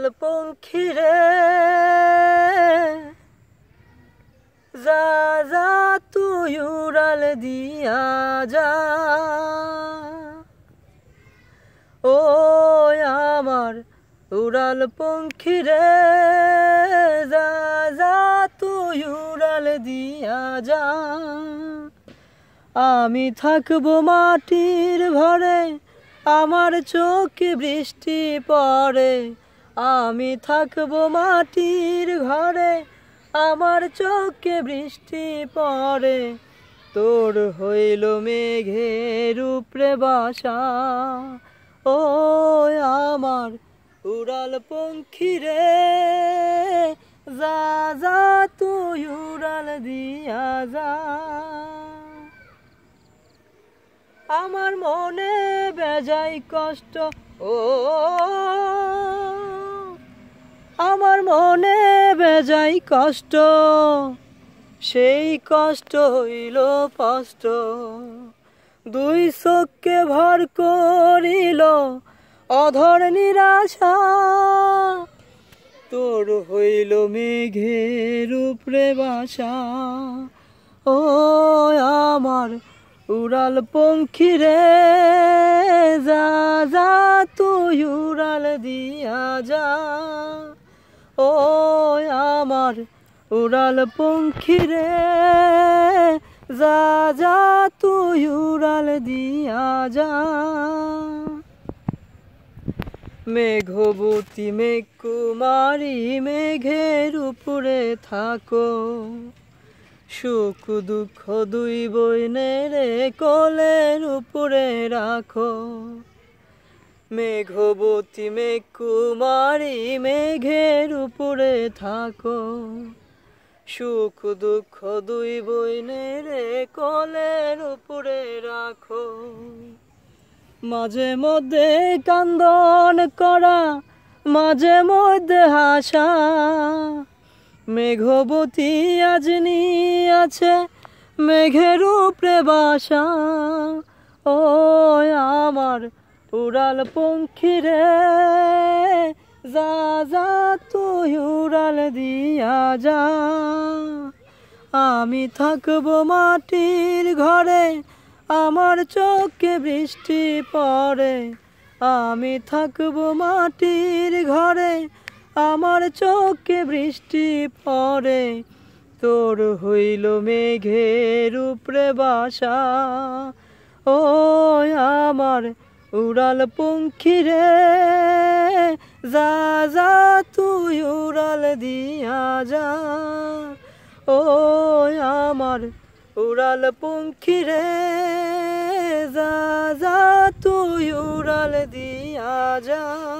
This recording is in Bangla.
লাল পঙ্খিরে যা যা তুই উড়াল দিয়া যা ও আমার উড়াল পঙ্খিরে যা যা তুই উড়াল দিয়া যা আমি থাকবো মাটির ঘরে আমার চোখে বৃষ্টি পড়ে আমি থাকবো মাটির ঘরে আমার চোখে বৃষ্টি পড়ে তোর হইল মেঘের উপরে বাসা ও আমার উড়াল পঙ্খী রে যা যা তুই উড়াল দিয়া যা আমার মনে বেজাই কষ্ট ও আমার মনে বেজাই কষ্ট সেই কষ্ট হইল কষ্ট দুই চোখকে ভর করিল অধর নিরাশা তোর হইল মেঘের উপরে বাসা ও আমার উড়াল পঙ্খী রে যা যা তুই উড়াল দিয়া যা ও আমার উড়াল পঙ্খী রে যা যা তুই উড়াল দিয়া যা মেঘবতী মেঘ কুমারী মেঘের উপরে থাকো সুখ দুঃখ দুই বই নেড়ে কলের উপরে রাখো মেঘবতী মেঘ কুমারী মেঘের উপরে থাকো সুখ দুঃখ দুই বইনের কলের উপরে রাখো মাঝে মধ্যে কান্দন করা মাঝে মধ্যে হাসা মেঘবতী আজ আছে মেঘের উপরে বাসা ও আমার উড়াল পঙ্খী রে যা যা তুই উড়াল দিয়া যা আমি থাকব মাটির ঘরে আমার চোখে বৃষ্টি পড়ে আমি থাকব মাটির ঘরে আমার চোখে বৃষ্টি পড়ে তোর হইল মেঘের উপরে বাসা ও আমার উড়াল পঙ্খিরে যা যা তুই উড়াল দিয়া যা ও আমার উড়াল পঙ্খিরে যা যা তুই উড়াল দিয়া যা